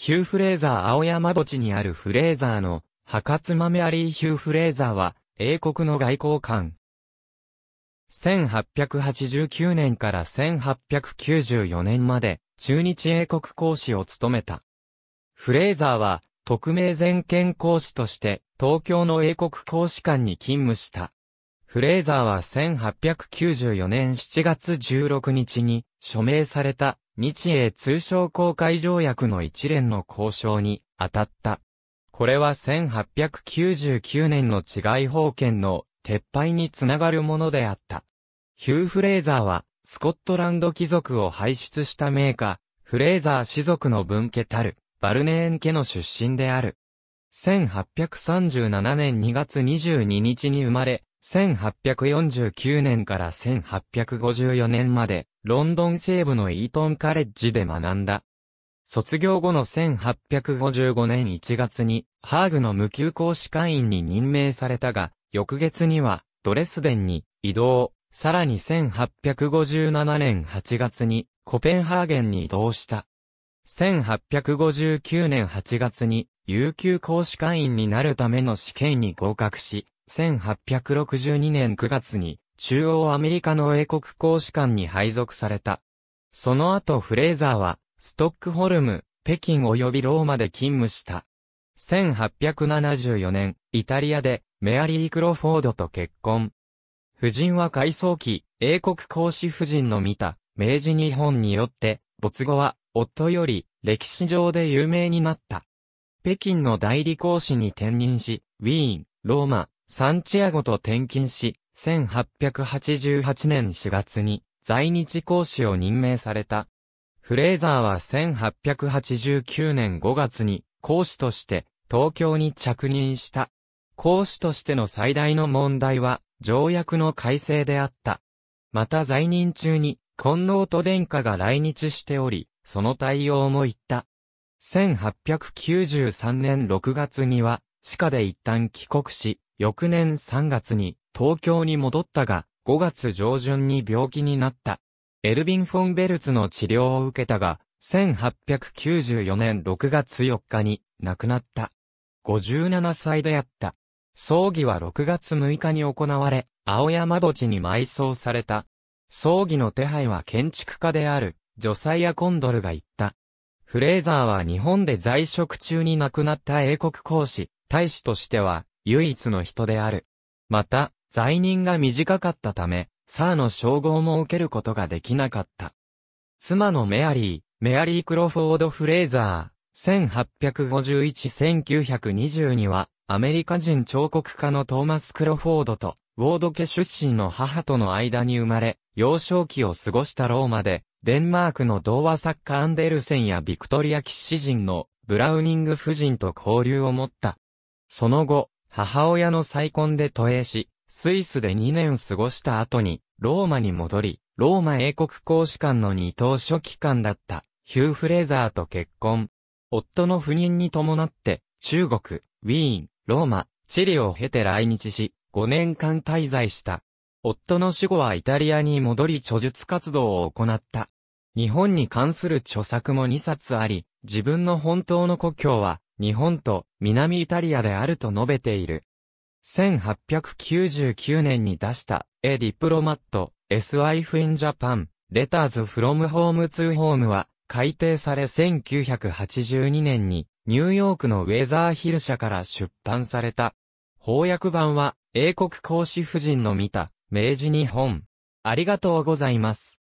ヒュー・フレーザー青山墓地にあるフレーザーの墓妻メアリー・ヒュー・フレーザーは英国の外交官。1889年から1894年まで中日英国公使を務めた。フレーザーは特命全権公使として東京の英国公使館に勤務した。フレーザーは1894年7月16日に署名された日英通商公開条約の一連の交渉に当たった。これは1899年の治外法権の撤廃につながるものであった。ヒュー・フレーザーは、スコットランド貴族を輩出した名家、フレーザー氏族の分家たる、バルネーン家の出身である。1837年2月22日に生まれ、1849年から1854年まで、ロンドン西部のイートンカレッジで学んだ。卒業後の1855年1月に、ハーグの無給講師会員に任命されたが、翌月には、ドレスデンに移動、さらに1857年8月に、コペンハーゲンに移動した。1859年8月に、有給講師会員になるための試験に合格し、1862年9月に中央アメリカの英国公使館に配属された。その後フレーザーは、ストックホルム、北京及びローマで勤務した。1874年、イタリアでメアリー・クロフォードと結婚。夫人は改装期、英国公使夫人の見た、明治日本によって、没後は、夫より、歴史上で有名になった。北京の代理公使に転任し、ウィーン、ローマ、サンチアゴと転勤し、1888年4月に在日講師を任命された。フレーザーは1889年5月に講師として東京に着任した。講師としての最大の問題は条約の改正であった。また在任中に金皇と殿下が来日しており、その対応も言った。1893年6月には、歯科で一旦帰国し、翌年3月に東京に戻ったが、5月上旬に病気になった。エルビン・フォン・ベルツの治療を受けたが、1894年6月4日に亡くなった。57歳であった。葬儀は6月6日に行われ、青山墓地に埋葬された。葬儀の手配は建築家である、ジョサイア・コンドルが言った。フレーザーは日本で在職中に亡くなった英国公使、大使としては、唯一の人である。また、罪人が短かったため、サーの称号も受けることができなかった。妻のメアリー、メアリー・クロフォード・フレーザー、1851-1922は、アメリカ人彫刻家のトーマス・クロフォードと、ウォード家出身の母との間に生まれ、幼少期を過ごしたローマで、デンマークの童話作家アンデルセンやビクトリア騎士人のブラウニング夫人と交流を持った。その後、母親の再婚で都営し、スイスで2年過ごした後に、ローマに戻り、ローマ英国公使館の二等書記官だったヒュー・フレーザーと結婚。夫の不妊に伴って、中国、ウィーン、ローマ、チリを経て来日し、5年間滞在した。夫の死後はイタリアに戻り著述活動を行った。日本に関する著作も2冊あり、自分の本当の故郷は日本と南イタリアであると述べている。1899年に出した、A Diplomat, S Wife in Japan, Letters from Home to Home は、改訂され1982年に、ニューヨークのウェザーヒル社から出版された。翻訳版は、英国公使夫人の見た、明治日本。ありがとうございます。